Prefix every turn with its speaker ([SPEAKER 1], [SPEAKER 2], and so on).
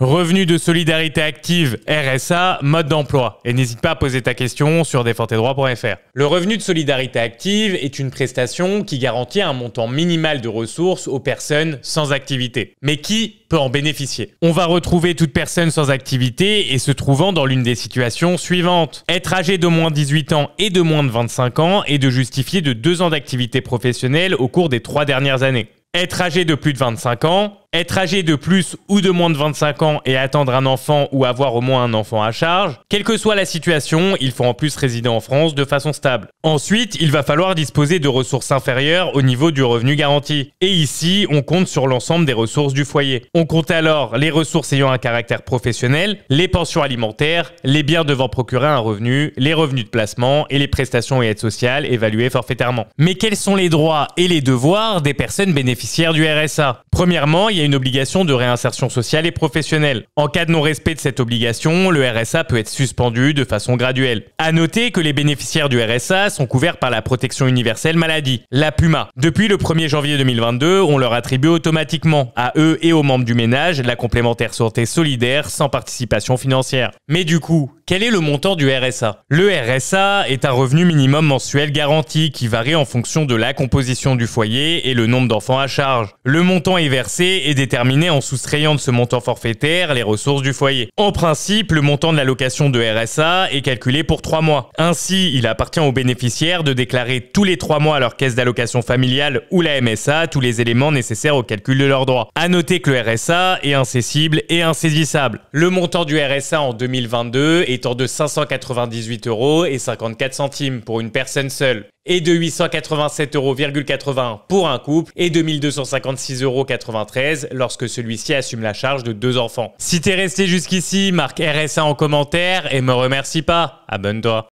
[SPEAKER 1] Revenu de solidarité active, RSA, mode d'emploi. Et n'hésite pas à poser ta question sur droit.fr Le revenu de solidarité active est une prestation qui garantit un montant minimal de ressources aux personnes sans activité. Mais qui peut en bénéficier On va retrouver toute personne sans activité et se trouvant dans l'une des situations suivantes. Être âgé de moins de 18 ans et de moins de 25 ans et de justifier de deux ans d'activité professionnelle au cours des trois dernières années. Être âgé de plus de 25 ans être âgé de plus ou de moins de 25 ans et attendre un enfant ou avoir au moins un enfant à charge. Quelle que soit la situation, il faut en plus résider en France de façon stable. Ensuite, il va falloir disposer de ressources inférieures au niveau du revenu garanti. Et ici, on compte sur l'ensemble des ressources du foyer. On compte alors les ressources ayant un caractère professionnel, les pensions alimentaires, les biens devant procurer un revenu, les revenus de placement et les prestations et aides sociales évaluées forfaitairement. Mais quels sont les droits et les devoirs des personnes bénéficiaires du RSA Premièrement, il y a une obligation de réinsertion sociale et professionnelle. En cas de non-respect de cette obligation, le RSA peut être suspendu de façon graduelle. À noter que les bénéficiaires du RSA sont couverts par la protection universelle maladie, la PUMA. Depuis le 1er janvier 2022, on leur attribue automatiquement à eux et aux membres du ménage la complémentaire santé solidaire sans participation financière. Mais du coup, quel est le montant du RSA Le RSA est un revenu minimum mensuel garanti qui varie en fonction de la composition du foyer et le nombre d'enfants à charge. Le montant est versé et déterminé en soustrayant de ce montant forfaitaire les ressources du foyer. En principe, le montant de l'allocation de RSA est calculé pour 3 mois. Ainsi, il appartient aux bénéficiaires de déclarer tous les 3 mois à leur caisse d'allocation familiale ou la MSA tous les éléments nécessaires au calcul de leurs droits. À noter que le RSA est incessible et insaisissable. Le montant du RSA en 2022 étant de 598 euros et 54 centimes pour une personne seule et de 887,80 euros pour un couple et de 1256,93 euros lorsque celui-ci assume la charge de deux enfants. Si t'es resté jusqu'ici, marque RSA en commentaire et me remercie pas. Abonne-toi.